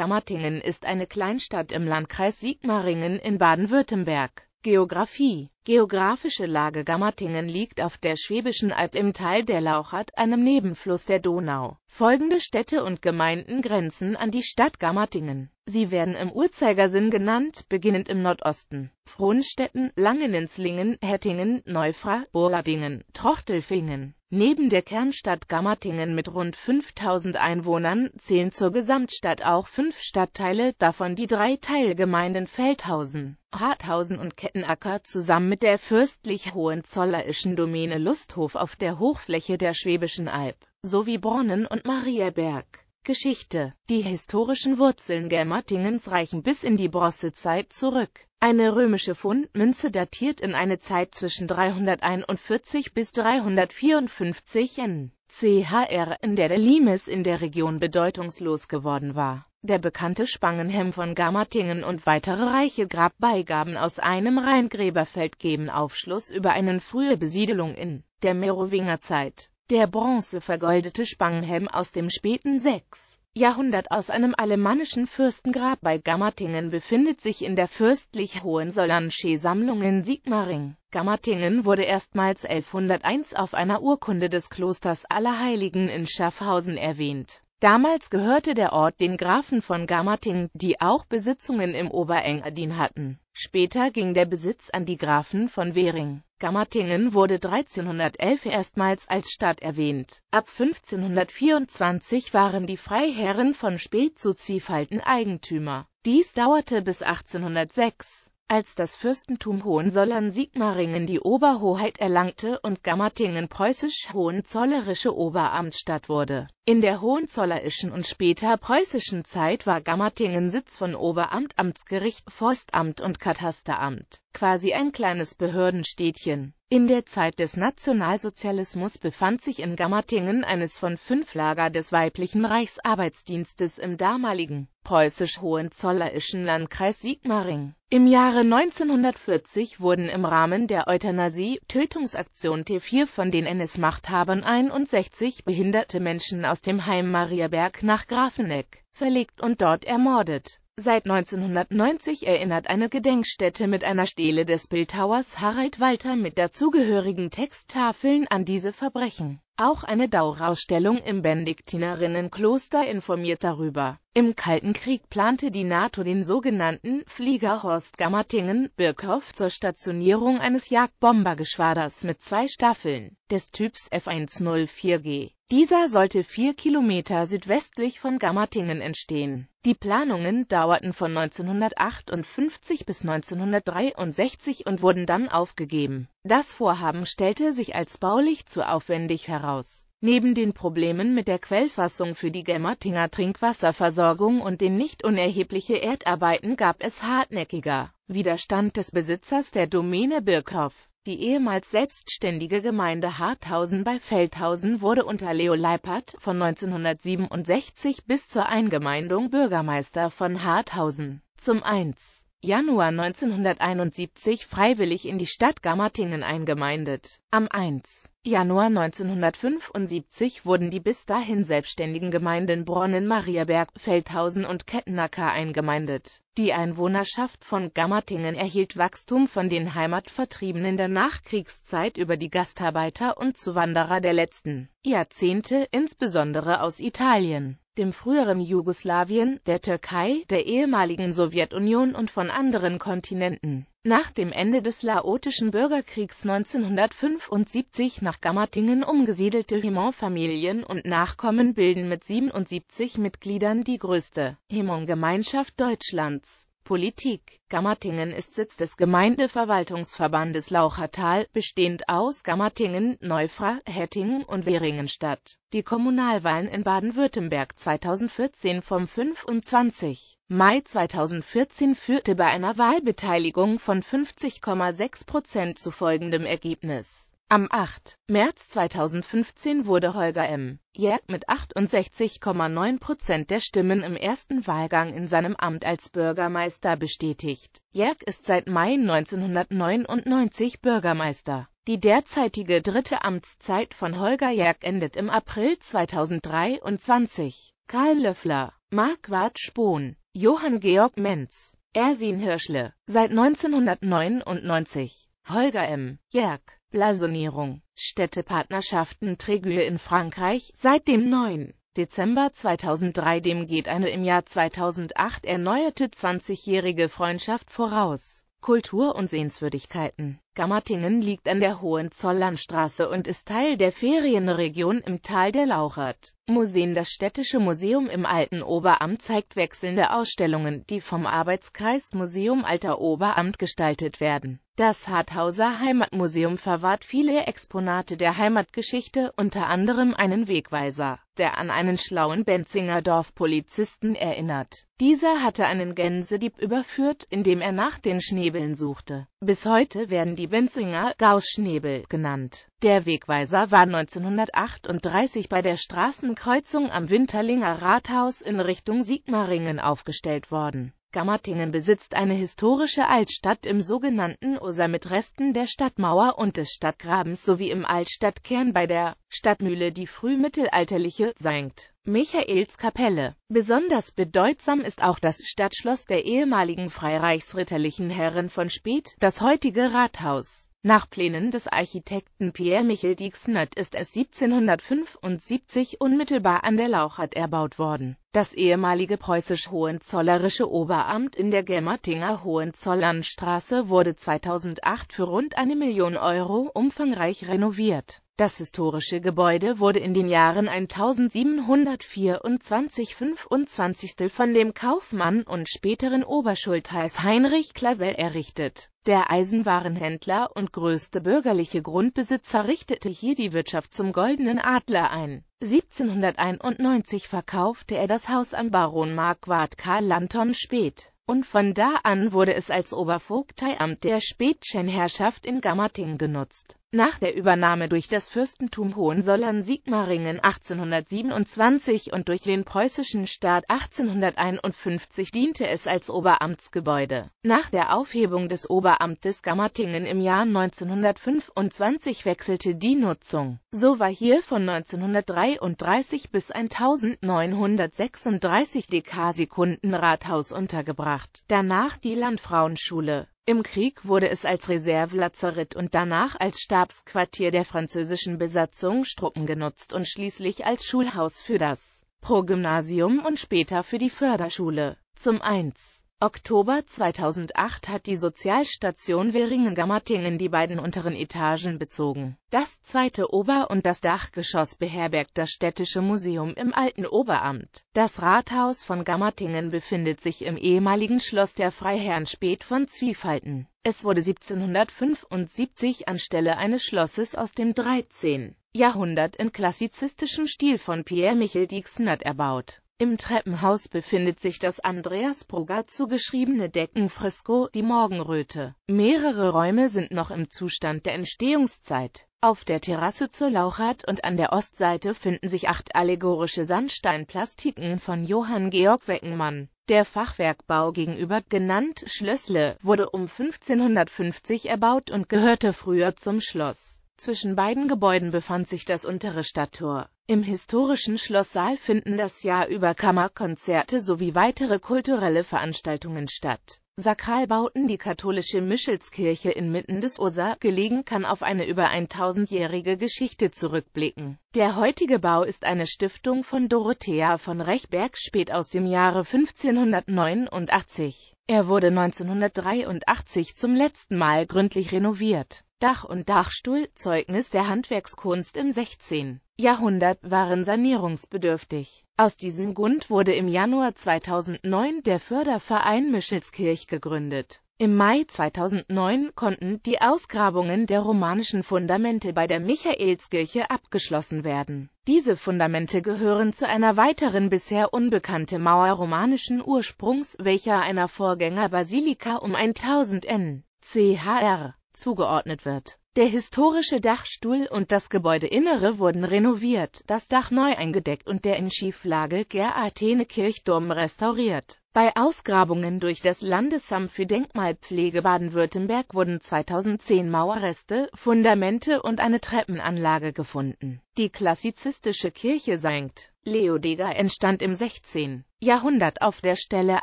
Gammertingen ist eine Kleinstadt im Landkreis Sigmaringen in Baden-Württemberg. Geografie Geografische Lage Gammertingen liegt auf der Schwäbischen Alb im Tal der Lauchert, einem Nebenfluss der Donau. Folgende Städte und Gemeinden grenzen an die Stadt Gammertingen. Sie werden im Uhrzeigersinn genannt, beginnend im Nordosten. Frohnstetten, Langenenslingen, Hettingen, Neufra, Burladingen, Trochtelfingen. Neben der Kernstadt Gammertingen mit rund 5000 Einwohnern zählen zur Gesamtstadt auch fünf Stadtteile, davon die drei Teilgemeinden Feldhausen, Harthausen und Kettenacker zusammen mit der fürstlich hohenzollerischen Domäne Lusthof auf der Hochfläche der Schwäbischen Alb, sowie Bronnen und Mariaberg. Geschichte Die historischen Wurzeln Germattingens reichen bis in die Bronzezeit zurück. Eine römische Fundmünze datiert in eine Zeit zwischen 341 bis 354 n. CHR, in der der Limes in der Region bedeutungslos geworden war. Der bekannte Spangenhem von Gamatingen und weitere reiche Grabbeigaben aus einem Rheingräberfeld geben Aufschluss über eine frühe Besiedelung in der Merowingerzeit. Der bronzevergoldete Spangenhelm aus dem späten 6. Jahrhundert aus einem alemannischen Fürstengrab bei Gammertingen befindet sich in der fürstlich Hohenzollern'sche Sammlung in Sigmaring. Gammertingen wurde erstmals 1101 auf einer Urkunde des Klosters Allerheiligen in Schaffhausen erwähnt Damals gehörte der Ort den Grafen von Garmating, die auch Besitzungen im Oberengadin hatten. Später ging der Besitz an die Grafen von Wering. Gammertingen wurde 1311 erstmals als Stadt erwähnt. Ab 1524 waren die Freiherren von Spät zu Zwiefalten Eigentümer. Dies dauerte bis 1806. Als das Fürstentum Hohenzollern-Sigmaringen die Oberhoheit erlangte und Gammertingen preußisch-hohenzollerische Oberamtsstadt wurde. In der hohenzollerischen und später preußischen Zeit war Gammertingen Sitz von Oberamt, Amtsgericht, Forstamt und Katasteramt, quasi ein kleines Behördenstädtchen in der Zeit des Nationalsozialismus befand sich in Gammertingen eines von fünf Lager des weiblichen Reichsarbeitsdienstes im damaligen preußisch hohenzollerischen Landkreis Sigmaring. Im Jahre 1940 wurden im Rahmen der Euthanasie-Tötungsaktion T4 von den NS-Machthabern 61 behinderte Menschen aus dem Heim Mariaberg nach Grafenegg verlegt und dort ermordet Seit 1990 erinnert eine Gedenkstätte mit einer Stele des Bildhauers Harald Walter mit dazugehörigen Texttafeln an diese Verbrechen. Auch eine Dauerausstellung im Benediktinerinnenkloster informiert darüber. Im Kalten Krieg plante die NATO den sogenannten Flieger Horst Gammertingen Birkhoff zur Stationierung eines Jagdbombergeschwaders mit zwei Staffeln des Typs F104G. Dieser sollte vier Kilometer südwestlich von Gammertingen entstehen. Die Planungen dauerten von 1958 bis 1963 und wurden dann aufgegeben. Das Vorhaben stellte sich als baulich zu aufwendig heraus. Neben den Problemen mit der Quellfassung für die Gemmertinger Trinkwasserversorgung und den nicht unerhebliche Erdarbeiten gab es hartnäckiger Widerstand des Besitzers der Domäne Birkhoff. Die ehemals selbstständige Gemeinde Harthausen bei Feldhausen wurde unter Leo Leipert von 1967 bis zur Eingemeindung Bürgermeister von Harthausen zum 1. Januar 1971 freiwillig in die Stadt Gammertingen eingemeindet. Am 1. Januar 1975 wurden die bis dahin selbstständigen Gemeinden Bronnen, Mariaberg, Feldhausen und Kettenacker eingemeindet. Die Einwohnerschaft von Gammertingen erhielt Wachstum von den Heimatvertriebenen der Nachkriegszeit über die Gastarbeiter und Zuwanderer der letzten Jahrzehnte, insbesondere aus Italien dem früheren Jugoslawien, der Türkei, der ehemaligen Sowjetunion und von anderen Kontinenten nach dem Ende des Laotischen Bürgerkriegs 1975 nach Gammertingen umgesiedelte Hemon-Familien und Nachkommen bilden mit 77 Mitgliedern die größte Hemon-Gemeinschaft Deutschlands Politik Gammertingen ist Sitz des Gemeindeverwaltungsverbandes Lauchertal, bestehend aus Gammertingen, Neufra, Hettingen und Weringenstadt. Die Kommunalwahlen in Baden-Württemberg 2014 vom 25. Mai 2014 führte bei einer Wahlbeteiligung von 50,6 Prozent zu folgendem Ergebnis am 8. März 2015 wurde Holger M. Jerg mit 68,9 Prozent der Stimmen im ersten Wahlgang in seinem Amt als Bürgermeister bestätigt. Jerg ist seit Mai 1999 Bürgermeister. Die derzeitige dritte Amtszeit von Holger Jerg endet im April 2023. Karl Löffler, Marquardt Spohn, Johann Georg Menz, Erwin Hirschle, seit 1999, Holger M. Jerg Blasonierung Städtepartnerschaften Trégue in Frankreich seit dem 9. Dezember 2003 dem geht eine im Jahr 2008 erneuerte 20-jährige Freundschaft voraus. Kultur und Sehenswürdigkeiten Gammertingen liegt an der Hohenzollernstraße und ist Teil der Ferienregion im Tal der Lauchert. Museen Das Städtische Museum im Alten Oberamt zeigt wechselnde Ausstellungen, die vom Arbeitskreis Museum Alter Oberamt gestaltet werden. Das Harthauser Heimatmuseum verwahrt viele Exponate der Heimatgeschichte, unter anderem einen Wegweiser, der an einen schlauen Benzinger Dorfpolizisten erinnert. Dieser hatte einen Gänsedieb überführt, indem er nach den Schnäbeln suchte. Bis heute werden die Benzinger Gaußschnebel genannt. Der Wegweiser war 1938 bei der Straßenkreuzung am Winterlinger Rathaus in Richtung Sigmaringen aufgestellt worden Gammertingen besitzt eine historische Altstadt im sogenannten Oser mit Resten der Stadtmauer und des Stadtgrabens sowie im Altstadtkern bei der Stadtmühle die frühmittelalterliche St. Michaelskapelle. Besonders bedeutsam ist auch das Stadtschloss der ehemaligen freireichsritterlichen Herren von Speth, das heutige Rathaus. Nach Plänen des Architekten Pierre Michel Dixnert ist es 1775 unmittelbar an der Lauchert erbaut worden. Das ehemalige preußisch-hohenzollerische Oberamt in der Gemmertinger Hohenzollernstraße wurde 2008 für rund eine Million Euro umfangreich renoviert das historische Gebäude wurde in den Jahren 1724-25 von dem Kaufmann und späteren Oberschultheiß Heinrich Clavel errichtet. Der Eisenwarenhändler und größte bürgerliche Grundbesitzer richtete hier die Wirtschaft zum Goldenen Adler ein. 1791 verkaufte er das Haus an Baron Marquardt Karl Lanton Speth und von da an wurde es als Obervogteiamt der Späthschen Herrschaft in Gammerting genutzt. Nach der Übernahme durch das Fürstentum Hohenzollern-Sigmaringen 1827 und durch den preußischen Staat 1851 diente es als Oberamtsgebäude. Nach der Aufhebung des Oberamtes Gammertingen im Jahr 1925 wechselte die Nutzung. So war hier von 1933 bis 1936 DK-Sekunden Rathaus untergebracht, danach die Landfrauenschule im Krieg wurde es als Reservelazarett und danach als Stabsquartier der französischen Besatzung Struppen genutzt und schließlich als Schulhaus für das Progymnasium und später für die Förderschule. Zum 1. Oktober 2008 hat die Sozialstation Willringen-Gammertingen die beiden unteren Etagen bezogen. Das zweite Ober- und das Dachgeschoss beherbergt das Städtische Museum im alten Oberamt. Das Rathaus von Gammertingen befindet sich im ehemaligen Schloss der Freiherren Spät von Zwiefalten. Es wurde 1775 anstelle eines Schlosses aus dem 13. Jahrhundert in klassizistischem Stil von Pierre Michel Dixnert erbaut im Treppenhaus befindet sich das Andreas Brugger zugeschriebene Deckenfresko Die Morgenröte. Mehrere Räume sind noch im Zustand der Entstehungszeit. Auf der Terrasse zur Lauchert und an der Ostseite finden sich acht allegorische Sandsteinplastiken von Johann Georg Weckenmann. Der Fachwerkbau gegenüber, genannt Schlössle, wurde um 1550 erbaut und gehörte früher zum Schloss. Zwischen beiden Gebäuden befand sich das untere Stadttor. Im historischen Schlosssaal finden das Jahr über Kammerkonzerte sowie weitere kulturelle Veranstaltungen statt. Sakralbauten Die katholische Mischelskirche inmitten des Ursa, gelegen, kann auf eine über 1000-jährige Geschichte zurückblicken. Der heutige Bau ist eine Stiftung von Dorothea von Rechberg spät aus dem Jahre 1589. Er wurde 1983 zum letzten Mal gründlich renoviert. Dach- und Dachstuhl, Zeugnis der Handwerkskunst im 16. Jahrhundert, waren sanierungsbedürftig. Aus diesem Grund wurde im Januar 2009 der Förderverein Mischelskirch gegründet. Im Mai 2009 konnten die Ausgrabungen der romanischen Fundamente bei der Michaelskirche abgeschlossen werden. Diese Fundamente gehören zu einer weiteren bisher unbekannte Mauer romanischen Ursprungs, welcher einer Vorgängerbasilika um 1000 n. Chr zugeordnet wird. Der historische Dachstuhl und das Gebäudeinnere wurden renoviert, das Dach neu eingedeckt und der in Schieflage Ger Athene Kirchturm restauriert. Bei Ausgrabungen durch das Landesamt für Denkmalpflege Baden-Württemberg wurden 2010 Mauerreste, Fundamente und eine Treppenanlage gefunden. Die klassizistische Kirche St. Leodega entstand im 16. Jahrhundert auf der Stelle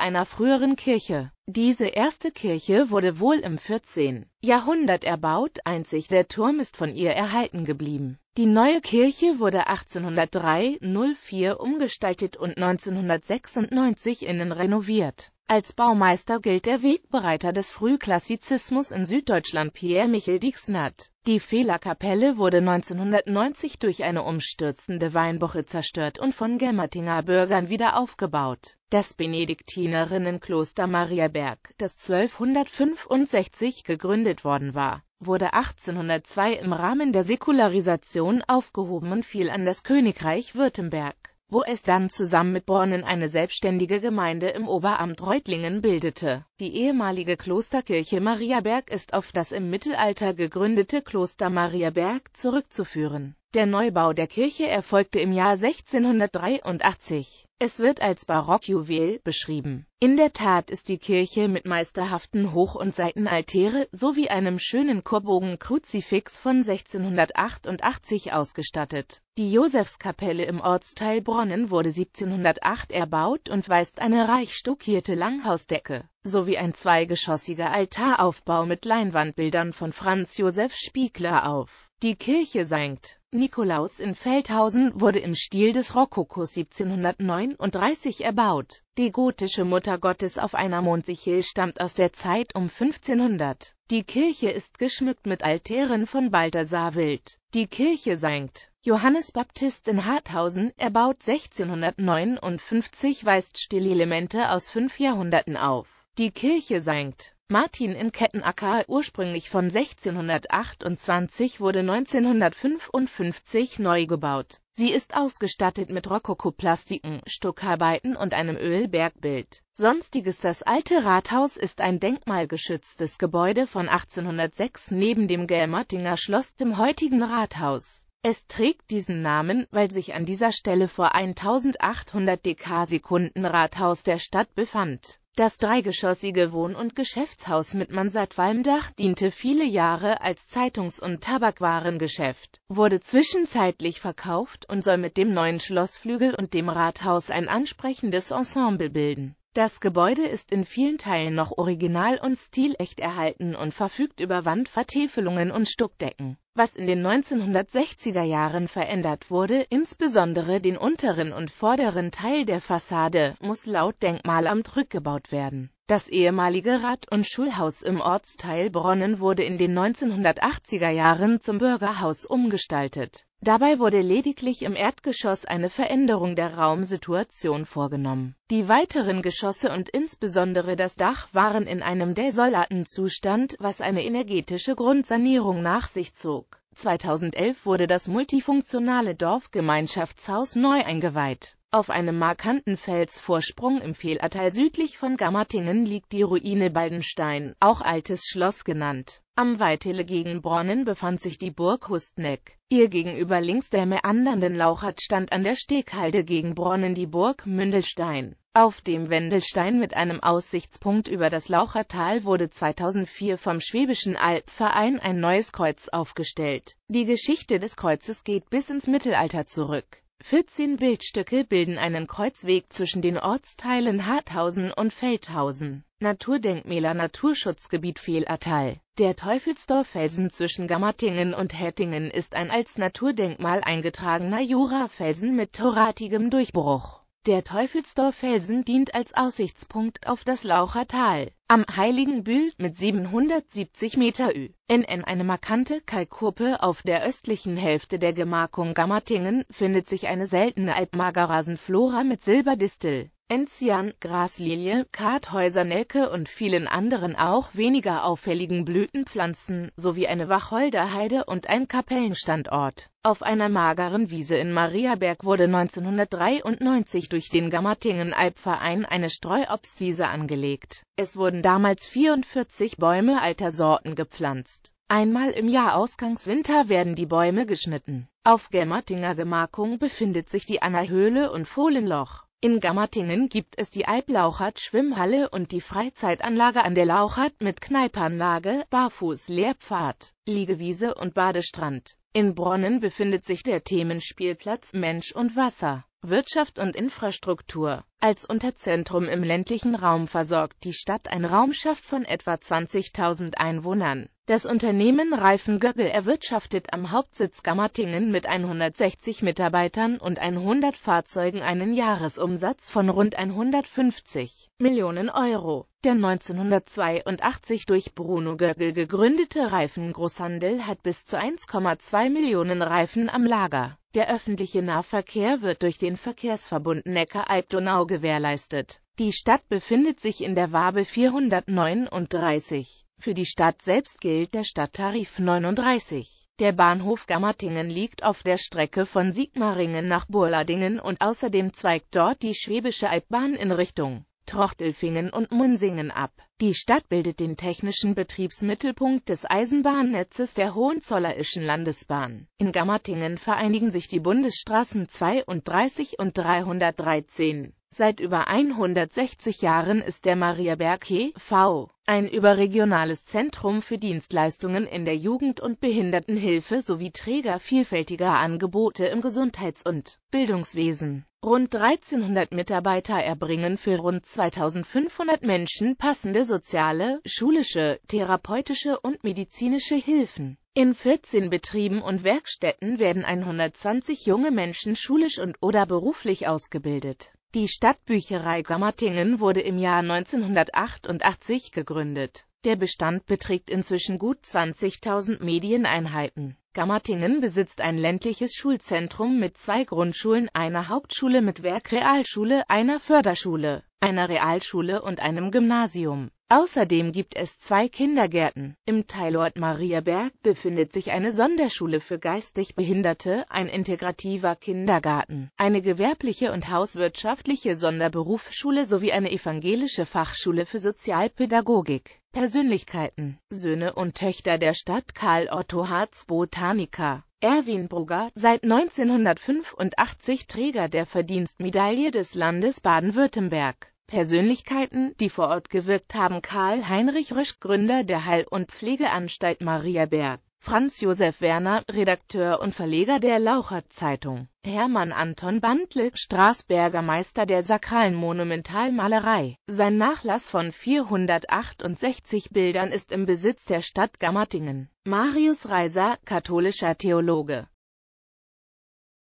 einer früheren Kirche. Diese erste Kirche wurde wohl im 14. Jahrhundert erbaut, einzig der Turm ist von ihr erhalten geblieben. Die neue Kirche wurde 1803-04 umgestaltet und 1996 innen renoviert. Als Baumeister gilt der Wegbereiter des Frühklassizismus in Süddeutschland Pierre Michel Dixnat. Die Fehlerkapelle wurde 1990 durch eine umstürzende Weinbuche zerstört und von Gemmertinger Bürgern wieder aufgebaut. Das Benediktinerinnenkloster Mariaberg, das 1265 gegründet worden war, wurde 1802 im Rahmen der Säkularisation aufgehoben und fiel an das Königreich Württemberg wo es dann zusammen mit Bornen eine selbstständige Gemeinde im Oberamt Reutlingen bildete. Die ehemalige Klosterkirche Mariaberg ist auf das im Mittelalter gegründete Kloster Mariaberg zurückzuführen der Neubau der Kirche erfolgte im Jahr 1683. Es wird als Barockjuwel beschrieben. In der Tat ist die Kirche mit meisterhaften Hoch- und Seitenaltäre sowie einem schönen Chorbogen-Kruzifix von 1688 ausgestattet. Die Josefskapelle im Ortsteil Bronnen wurde 1708 erbaut und weist eine reich stuckierte Langhausdecke sowie ein zweigeschossiger Altaraufbau mit Leinwandbildern von Franz Josef Spiegler auf die Kirche St. Nikolaus in Feldhausen wurde im Stil des Rokokos 1739 erbaut. Die gotische Muttergottes auf einer Mondsichel stammt aus der Zeit um 1500. Die Kirche ist geschmückt mit Altären von Balthasar Wild. Die Kirche St. Johannes Baptist in Harthausen, erbaut 1659, weist Stilelemente aus fünf Jahrhunderten auf. Die Kirche St. Martin in Kettenacker, ursprünglich von 1628, wurde 1955 neu gebaut. Sie ist ausgestattet mit Rokokoplastiken, Stuckarbeiten und einem Ölbergbild. Sonstiges Das alte Rathaus ist ein denkmalgeschütztes Gebäude von 1806 neben dem Gelmertinger Schloss, dem heutigen Rathaus. Es trägt diesen Namen, weil sich an dieser Stelle vor 1800 Dekasekunden Rathaus der Stadt befand. Das dreigeschossige Wohn- und Geschäftshaus mit Mansardwalmdach diente viele Jahre als Zeitungs- und Tabakwarengeschäft, wurde zwischenzeitlich verkauft und soll mit dem neuen Schlossflügel und dem Rathaus ein ansprechendes Ensemble bilden das Gebäude ist in vielen Teilen noch original und stilecht erhalten und verfügt über Wandvertäfelungen und Stuckdecken. Was in den 1960er Jahren verändert wurde, insbesondere den unteren und vorderen Teil der Fassade, muss laut Denkmalamt rückgebaut werden das ehemalige Rad- und Schulhaus im Ortsteil Bronnen wurde in den 1980er Jahren zum Bürgerhaus umgestaltet. Dabei wurde lediglich im Erdgeschoss eine Veränderung der Raumsituation vorgenommen. Die weiteren Geschosse und insbesondere das Dach waren in einem desolaten Zustand, was eine energetische Grundsanierung nach sich zog. 2011 wurde das multifunktionale Dorfgemeinschaftshaus neu eingeweiht auf einem markanten Felsvorsprung im Fehlertal südlich von Gammertingen liegt die Ruine Baldenstein, auch Altes Schloss genannt. Am Weithele gegen Bronnen befand sich die Burg Hustneck. Ihr gegenüber links der meandernden Lauchert stand an der Steghalde gegen Bronnen die Burg Mündelstein. Auf dem Wendelstein mit einem Aussichtspunkt über das Lauchertal wurde 2004 vom Schwäbischen Albverein ein neues Kreuz aufgestellt. Die Geschichte des Kreuzes geht bis ins Mittelalter zurück. 14 Bildstücke bilden einen Kreuzweg zwischen den Ortsteilen Harthausen und Feldhausen. Naturdenkmäler Naturschutzgebiet Fehlertal Der Teufelsdorffelsen zwischen Gammertingen und Hettingen ist ein als Naturdenkmal eingetragener Jurafelsen mit toratigem Durchbruch. Der Teufelsdorffelsen dient als Aussichtspunkt auf das Lauchertal am Heiligen Bühl mit 770 Meter Ü. ÜN. Eine markante Kalkkuppe auf der östlichen Hälfte der Gemarkung Gammertingen findet sich eine seltene Altmagerrasenflora mit Silberdistel, Enzian, Graslilie, Karthäusernelke und vielen anderen auch weniger auffälligen Blütenpflanzen sowie eine Wacholderheide und ein Kapellenstandort. Auf einer mageren Wiese in Mariaberg wurde 1993 durch den Gammertingen Alpverein eine Streuobstwiese angelegt es wurden damals 44 Bäume alter Sorten gepflanzt. Einmal im Jahr Ausgangswinter werden die Bäume geschnitten. Auf Gemmertinger Gemarkung befindet sich die Annerhöhle und Fohlenloch. In Gammertingen gibt es die Alblauchert-Schwimmhalle und die Freizeitanlage an der Lauchert mit Kneipanlage, Barfuß-Lehrpfad, Liegewiese und Badestrand. In Bronnen befindet sich der Themenspielplatz Mensch und Wasser. Wirtschaft und Infrastruktur. Als Unterzentrum im ländlichen Raum versorgt die Stadt ein Raumschaft von etwa 20.000 Einwohnern. Das Unternehmen Reifen Göggel erwirtschaftet am Hauptsitz Gammertingen mit 160 Mitarbeitern und 100 Fahrzeugen einen Jahresumsatz von rund 150 Millionen Euro. Der 1982 durch Bruno Göggel gegründete Reifengroßhandel hat bis zu 1,2 Millionen Reifen am Lager. Der öffentliche Nahverkehr wird durch den Verkehrsverbund Neckar-Alb-Donau gewährleistet. Die Stadt befindet sich in der Wabe 439. Für die Stadt selbst gilt der Stadttarif 39. Der Bahnhof Gammertingen liegt auf der Strecke von Sigmaringen nach Burladingen und außerdem zweigt dort die Schwäbische Altbahn in Richtung Trochtelfingen und Munsingen ab. Die Stadt bildet den technischen Betriebsmittelpunkt des Eisenbahnnetzes der Hohenzollerischen Landesbahn. In Gammertingen vereinigen sich die Bundesstraßen 32 und 313. Seit über 160 Jahren ist der Mariaberg e.V. ein überregionales Zentrum für Dienstleistungen in der Jugend- und Behindertenhilfe sowie Träger vielfältiger Angebote im Gesundheits- und Bildungswesen. Rund 1300 Mitarbeiter erbringen für rund 2500 Menschen passende soziale, schulische, therapeutische und medizinische Hilfen. In 14 Betrieben und Werkstätten werden 120 junge Menschen schulisch und oder beruflich ausgebildet. Die Stadtbücherei Gammertingen wurde im Jahr 1988 gegründet. Der Bestand beträgt inzwischen gut 20.000 Medieneinheiten. Gammertingen besitzt ein ländliches Schulzentrum mit zwei Grundschulen, einer Hauptschule mit Werkrealschule, einer Förderschule, einer Realschule und einem Gymnasium Außerdem gibt es zwei Kindergärten. Im Teilort Mariaberg befindet sich eine Sonderschule für geistig Behinderte, ein integrativer Kindergarten, eine gewerbliche und hauswirtschaftliche Sonderberufsschule sowie eine evangelische Fachschule für Sozialpädagogik. Persönlichkeiten Söhne und Töchter der Stadt Karl Otto Harz Botaniker Erwin Brugger, seit 1985 Träger der Verdienstmedaille des Landes Baden-Württemberg. Persönlichkeiten, die vor Ort gewirkt haben Karl-Heinrich Rösch, Gründer der Heil- und Pflegeanstalt Maria Mariaberg, Franz Josef Werner, Redakteur und Verleger der Laucher Zeitung, Hermann Anton Bandle, Straßberger Meister der sakralen Monumentalmalerei. Sein Nachlass von 468 Bildern ist im Besitz der Stadt Gammertingen. Marius Reiser, katholischer Theologe